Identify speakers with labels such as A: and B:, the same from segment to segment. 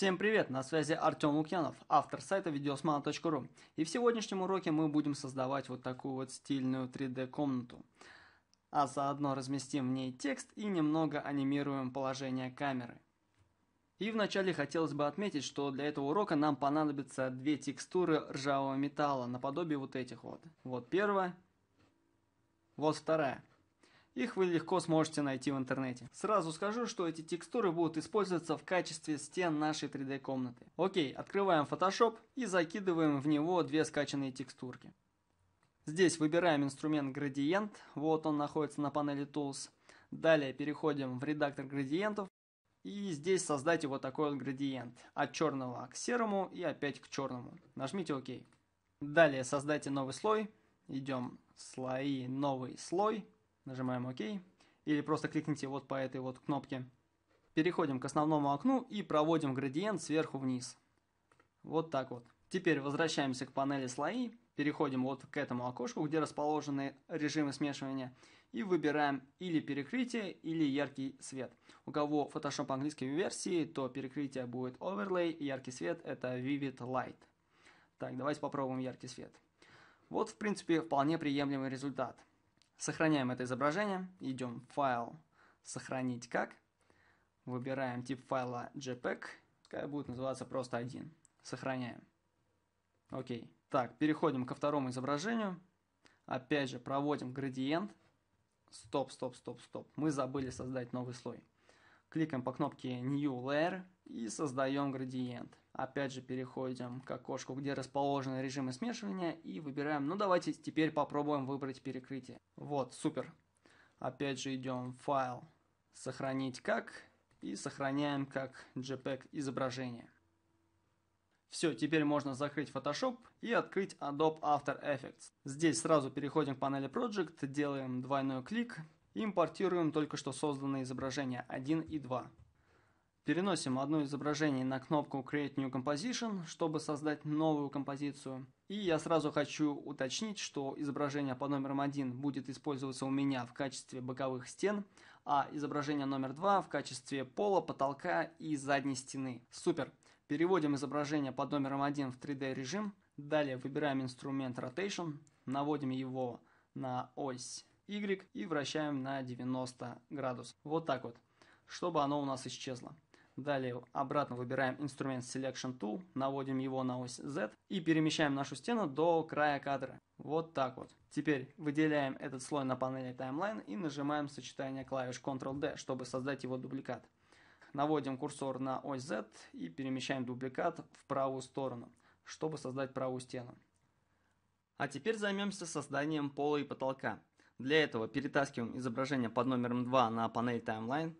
A: Всем привет, на связи Артем Лукьянов, автор сайта videosmana.ru. И в сегодняшнем уроке мы будем создавать вот такую вот стильную 3D комнату. А заодно разместим в ней текст и немного анимируем положение камеры. И вначале хотелось бы отметить, что для этого урока нам понадобятся две текстуры ржавого металла, наподобие вот этих вот. Вот первая, вот вторая. Их вы легко сможете найти в интернете. Сразу скажу, что эти текстуры будут использоваться в качестве стен нашей 3D комнаты. Окей, открываем Photoshop и закидываем в него две скачанные текстурки. Здесь выбираем инструмент градиент, вот он находится на панели Tools. Далее переходим в редактор градиентов и здесь создайте вот такой вот градиент. От черного к серому и опять к черному. Нажмите ОК. Далее создайте новый слой. Идем слои, новый слой. Нажимаем ОК. Или просто кликните вот по этой вот кнопке. Переходим к основному окну и проводим градиент сверху вниз. Вот так вот. Теперь возвращаемся к панели слои, переходим вот к этому окошку, где расположены режимы смешивания, и выбираем или перекрытие, или яркий свет. У кого Photoshop английской версии, то перекрытие будет Overlay, яркий свет это Vivid Light. Так, давайте попробуем яркий свет. Вот, в принципе, вполне приемлемый результат. Сохраняем это изображение, идем в файл «Сохранить как», выбираем тип файла JPEG, какая будет называться просто один. Сохраняем. Окей. Так, переходим ко второму изображению. Опять же, проводим градиент. Стоп, стоп, стоп, стоп. Мы забыли создать новый слой. Кликаем по кнопке New Layer и создаем градиент. Опять же переходим к окошку, где расположены режимы смешивания и выбираем, ну давайте теперь попробуем выбрать перекрытие. Вот, супер. Опять же идем в файл, сохранить как и сохраняем как JPEG изображение. Все, теперь можно закрыть Photoshop и открыть Adobe After Effects. Здесь сразу переходим к панели Project, делаем двойной клик, импортируем только что созданные изображения 1 и 2. Переносим одно изображение на кнопку Create New Composition, чтобы создать новую композицию. И я сразу хочу уточнить, что изображение под номером 1 будет использоваться у меня в качестве боковых стен, а изображение номер 2 в качестве пола, потолка и задней стены. Супер! Переводим изображение под номером 1 в 3D режим. Далее выбираем инструмент Rotation, наводим его на ось Y и вращаем на 90 градусов. Вот так вот, чтобы оно у нас исчезло. Далее обратно выбираем инструмент Selection Tool, наводим его на ось Z и перемещаем нашу стену до края кадра. Вот так вот. Теперь выделяем этот слой на панели Timeline и нажимаем сочетание клавиш Ctrl-D, чтобы создать его дубликат. Наводим курсор на ось Z и перемещаем дубликат в правую сторону, чтобы создать правую стену. А теперь займемся созданием пола и потолка. Для этого перетаскиваем изображение под номером 2 на панель Timeline,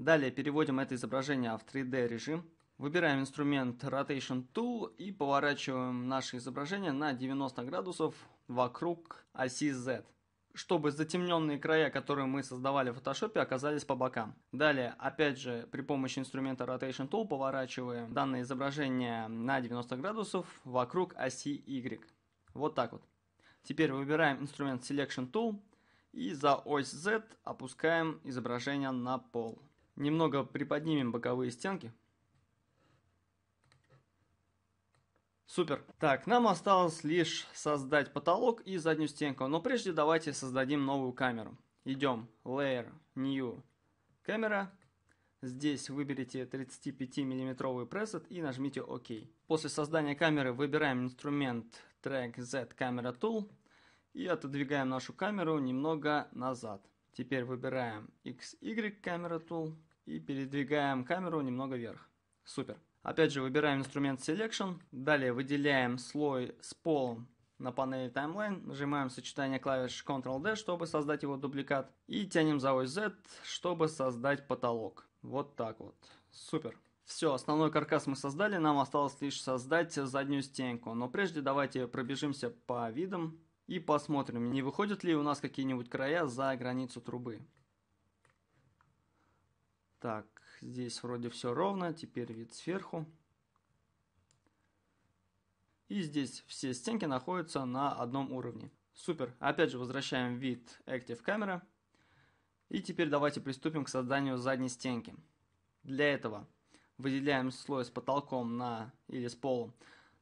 A: Далее переводим это изображение в 3D режим. Выбираем инструмент Rotation Tool и поворачиваем наше изображение на 90 градусов вокруг оси Z чтобы затемненные края, которые мы создавали в Photoshop, оказались по бокам. Далее, опять же, при помощи инструмента Rotation Tool поворачиваем данное изображение на 90 градусов вокруг оси Y. Вот так вот. Теперь выбираем инструмент Selection Tool и за ось Z опускаем изображение на пол. Немного приподнимем боковые стенки. Супер. Так, нам осталось лишь создать потолок и заднюю стенку. Но прежде давайте создадим новую камеру. Идем. Layer. New. Камера. Здесь выберите 35 миллиметровый пресет и нажмите ОК. После создания камеры выбираем инструмент Track Z Camera Tool и отодвигаем нашу камеру немного назад. Теперь выбираем XY Camera Tool и передвигаем камеру немного вверх. Супер. Опять же выбираем инструмент Selection, далее выделяем слой с полом на панели Timeline, нажимаем сочетание клавиш Ctrl-D, чтобы создать его дубликат, и тянем за ось Z, чтобы создать потолок. Вот так вот. Супер. Все, основной каркас мы создали, нам осталось лишь создать заднюю стенку. Но прежде давайте пробежимся по видам и посмотрим, не выходят ли у нас какие-нибудь края за границу трубы. Так, здесь вроде все ровно, теперь вид сверху. И здесь все стенки находятся на одном уровне. Супер. Опять же возвращаем вид Active Camera. И теперь давайте приступим к созданию задней стенки. Для этого выделяем слой с потолком на, или с полом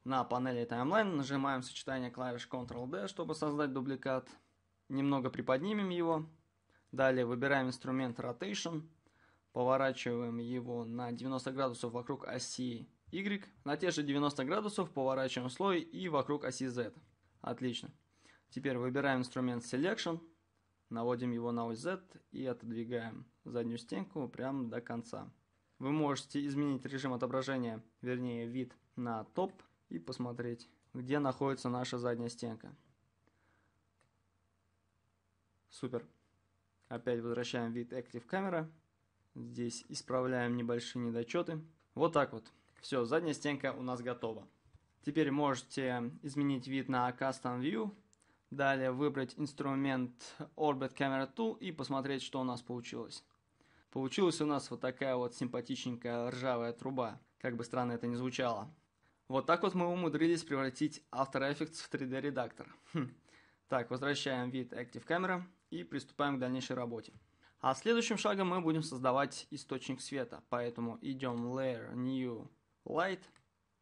A: на панели Timeline, нажимаем сочетание клавиш Ctrl-D, чтобы создать дубликат. Немного приподнимем его. Далее выбираем инструмент Rotation поворачиваем его на 90 градусов вокруг оси Y, на те же 90 градусов поворачиваем слой и вокруг оси Z. Отлично. Теперь выбираем инструмент Selection, наводим его на ось Z и отодвигаем заднюю стенку прямо до конца. Вы можете изменить режим отображения, вернее вид на топ и посмотреть, где находится наша задняя стенка. Супер. Опять возвращаем вид Active Camera Здесь исправляем небольшие недочеты. Вот так вот. Все, задняя стенка у нас готова. Теперь можете изменить вид на Custom View. Далее выбрать инструмент Orbit Camera Tool и посмотреть, что у нас получилось. Получилась у нас вот такая вот симпатичненькая ржавая труба. Как бы странно это ни звучало. Вот так вот мы умудрились превратить After Effects в 3D-редактор. Хм. Так, возвращаем вид Active Camera и приступаем к дальнейшей работе. А следующим шагом мы будем создавать источник света, поэтому идем Layer New Light.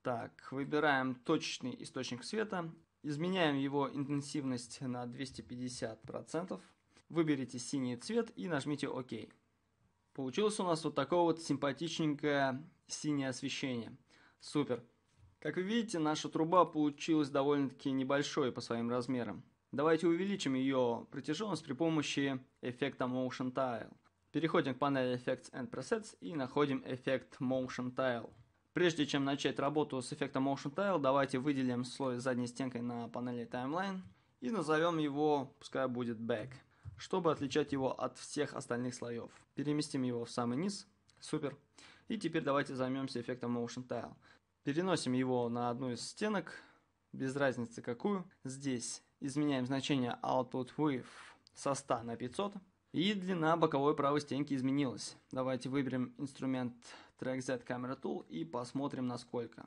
A: Так, выбираем точечный источник света, изменяем его интенсивность на 250%. Выберите синий цвет и нажмите ОК. Получилось у нас вот такое вот симпатичненькое синее освещение. Супер! Как вы видите, наша труба получилась довольно-таки небольшой по своим размерам. Давайте увеличим ее протяженность при помощи эффекта Motion Tile. Переходим к панели Effects and Presets и находим эффект Motion Tile. Прежде чем начать работу с эффектом Motion Tile, давайте выделим слой задней стенкой на панели Timeline и назовем его, пускай будет Back, чтобы отличать его от всех остальных слоев. Переместим его в самый низ. Супер. И теперь давайте займемся эффектом Motion Tile. Переносим его на одну из стенок, без разницы какую. Здесь изменяем значение output width со 100 на 500. И длина боковой правой стенки изменилась. Давайте выберем инструмент Track Z Camera Tool и посмотрим насколько.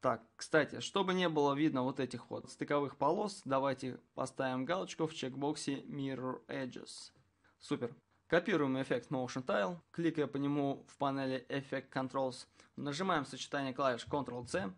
A: Так, кстати, чтобы не было видно вот этих вот стыковых полос, давайте поставим галочку в чекбоксе Mirror Edges. Супер. Копируем эффект Motion Tile, кликая по нему в панели Effect Controls, нажимаем сочетание клавиш Ctrl-C,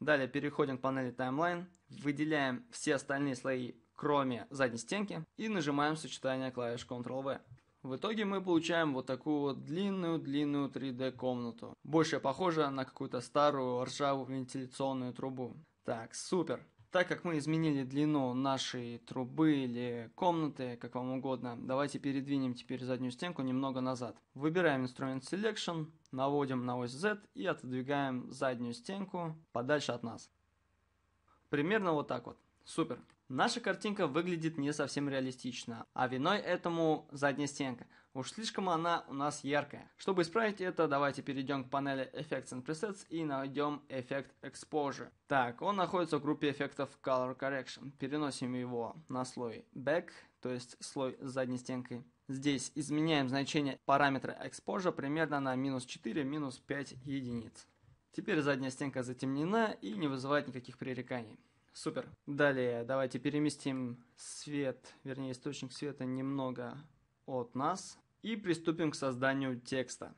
A: Далее переходим к панели Timeline, выделяем все остальные слои, кроме задней стенки, и нажимаем сочетание клавиш Ctrl-V. В итоге мы получаем вот такую вот длинную-длинную 3D комнату. Больше похожа на какую-то старую ржавую вентиляционную трубу. Так, супер. Так как мы изменили длину нашей трубы или комнаты, как вам угодно, давайте передвинем теперь заднюю стенку немного назад. Выбираем инструмент Selection, наводим на ось Z и отодвигаем заднюю стенку подальше от нас. Примерно вот так вот. Супер. Наша картинка выглядит не совсем реалистично, а виной этому задняя стенка – Уж слишком она у нас яркая. Чтобы исправить это, давайте перейдем к панели Effects and Presets и найдем эффект Exposure. Так, он находится в группе эффектов Color Correction. Переносим его на слой Back, то есть слой с задней стенкой. Здесь изменяем значение параметра Exposure примерно на минус 4, минус 5 единиц. Теперь задняя стенка затемнена и не вызывает никаких пререканий. Супер. Далее давайте переместим свет, вернее источник света немного от нас и приступим к созданию текста.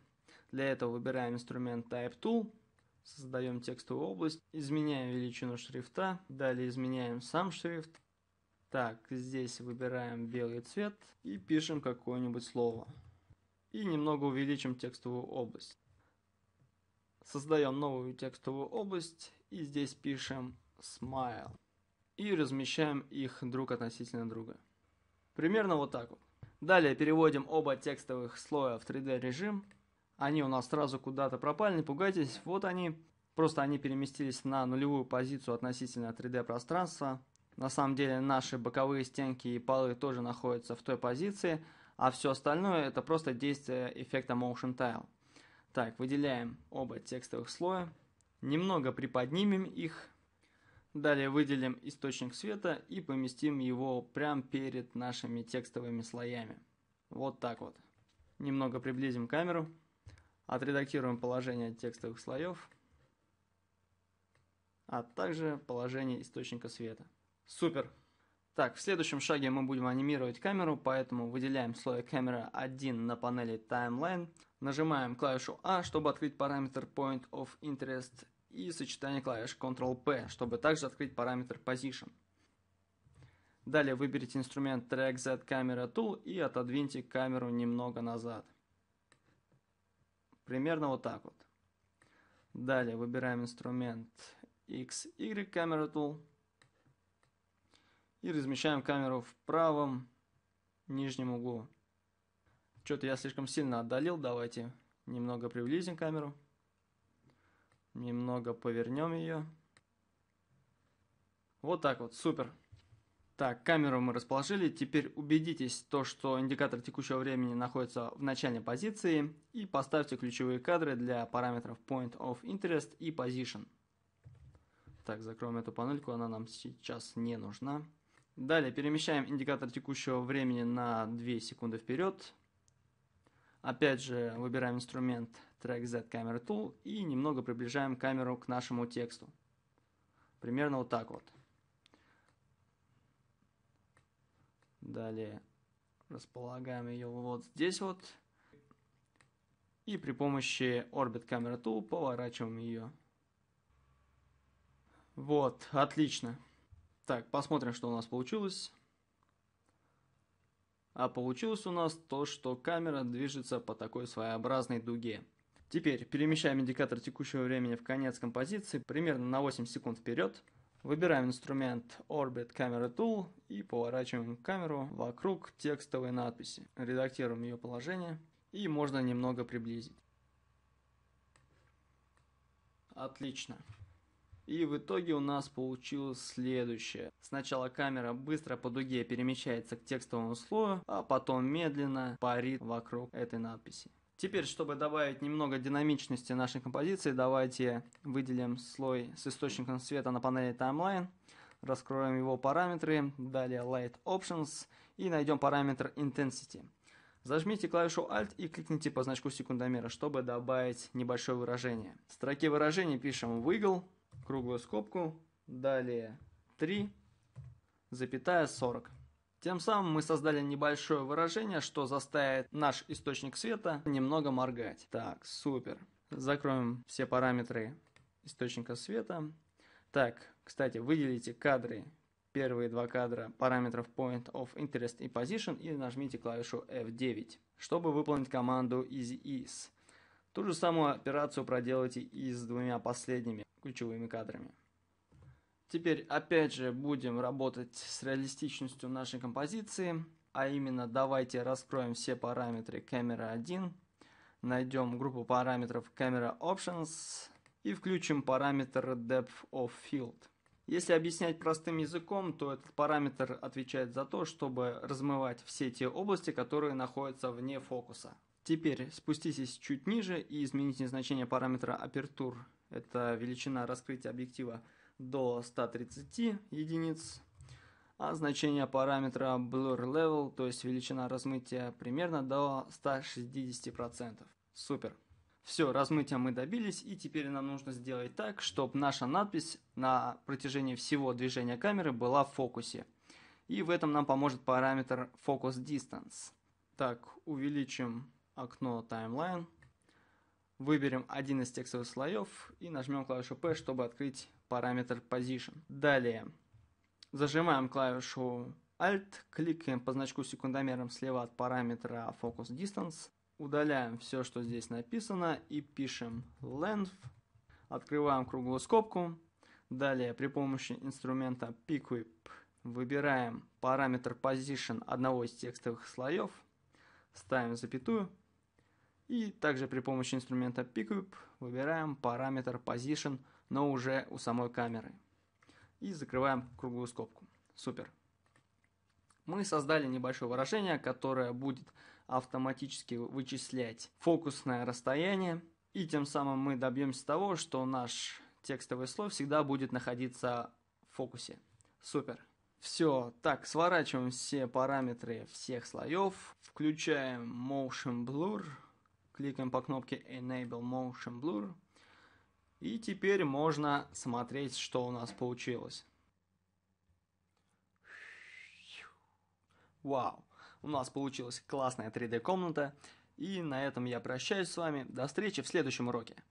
A: Для этого выбираем инструмент Type Tool, создаем текстовую область, изменяем величину шрифта, далее изменяем сам шрифт. Так, здесь выбираем белый цвет и пишем какое-нибудь слово. И немного увеличим текстовую область. Создаем новую текстовую область и здесь пишем smile. И размещаем их друг относительно друга. Примерно вот так вот. Далее переводим оба текстовых слоя в 3D режим. Они у нас сразу куда-то пропали, не пугайтесь. Вот они. Просто они переместились на нулевую позицию относительно 3D пространства. На самом деле наши боковые стенки и полы тоже находятся в той позиции, а все остальное это просто действие эффекта Motion Tile. Так, выделяем оба текстовых слоя, немного приподнимем их, Далее выделим источник света и поместим его прямо перед нашими текстовыми слоями. Вот так вот. Немного приблизим камеру. Отредактируем положение текстовых слоев, а также положение источника света. Супер! Так, в следующем шаге мы будем анимировать камеру, поэтому выделяем слой камера 1 на панели Timeline, нажимаем клавишу A, а, чтобы открыть параметр Point of Interest и сочетание клавиш Ctrl-P, чтобы также открыть параметр Position. Далее выберите инструмент Track Z Camera Tool и отодвиньте камеру немного назад. Примерно вот так вот. Далее выбираем инструмент XY Camera Tool и размещаем камеру в правом нижнем углу. Что-то я слишком сильно отдалил, давайте немного приблизим камеру. Немного повернем ее. Вот так вот, супер. Так, камеру мы расположили. Теперь убедитесь, то, что индикатор текущего времени находится в начальной позиции. И поставьте ключевые кадры для параметров Point of Interest и Position. Так, закроем эту панельку, она нам сейчас не нужна. Далее перемещаем индикатор текущего времени на 2 секунды вперед. Опять же, выбираем инструмент Track Z Camera Tool и немного приближаем камеру к нашему тексту. Примерно вот так вот. Далее располагаем ее вот здесь вот. И при помощи Orbit Camera Tool поворачиваем ее. Вот, отлично. Так, посмотрим, что у нас получилось. А получилось у нас то, что камера движется по такой своеобразной дуге. Теперь перемещаем индикатор текущего времени в конец композиции примерно на 8 секунд вперед. Выбираем инструмент Orbit Camera Tool и поворачиваем камеру вокруг текстовой надписи. Редактируем ее положение и можно немного приблизить. Отлично. И в итоге у нас получилось следующее. Сначала камера быстро по дуге перемещается к текстовому слою, а потом медленно парит вокруг этой надписи. Теперь, чтобы добавить немного динамичности нашей композиции, давайте выделим слой с источником света на панели Timeline, раскроем его параметры, далее Light Options и найдем параметр Intensity. Зажмите клавишу Alt и кликните по значку секундомера, чтобы добавить небольшое выражение. В строке выражения пишем Wiggle, круглую скобку, далее 3, запятая 40. Тем самым мы создали небольшое выражение, что заставит наш источник света немного моргать. Так, супер. Закроем все параметры источника света. Так, кстати, выделите кадры, первые два кадра параметров Point of Interest и Position и нажмите клавишу F9, чтобы выполнить команду Easy Ease. Ту же самую операцию проделайте и с двумя последними ключевыми кадрами. Теперь опять же будем работать с реалистичностью нашей композиции, а именно давайте раскроем все параметры камеры 1, найдем группу параметров Camera Options и включим параметр Depth of Field. Если объяснять простым языком, то этот параметр отвечает за то, чтобы размывать все те области, которые находятся вне фокуса. Теперь спуститесь чуть ниже и измените значение параметра апертур. Это величина раскрытия объектива до 130 единиц. А значение параметра blur level, то есть величина размытия примерно до 160%. Супер. Все, размытия мы добились, и теперь нам нужно сделать так, чтобы наша надпись на протяжении всего движения камеры была в фокусе. И в этом нам поможет параметр focus distance. Так, увеличим окно Timeline. Выберем один из текстовых слоев и нажмем клавишу P, чтобы открыть параметр Position. Далее зажимаем клавишу Alt, кликаем по значку секундомером слева от параметра Focus Distance, удаляем все, что здесь написано и пишем Length, открываем круглую скобку, далее при помощи инструмента PicWhip выбираем параметр Position одного из текстовых слоев, ставим запятую и также при помощи инструмента Pickup выбираем параметр Position, но уже у самой камеры. И закрываем круглую скобку. Супер. Мы создали небольшое выражение, которое будет автоматически вычислять фокусное расстояние. И тем самым мы добьемся того, что наш текстовый слой всегда будет находиться в фокусе. Супер. Все, так, сворачиваем все параметры всех слоев, включаем Motion Blur, кликаем по кнопке Enable Motion Blur. И теперь можно смотреть, что у нас получилось. Вау! У нас получилась классная 3D-комната. И на этом я прощаюсь с вами. До встречи в следующем уроке.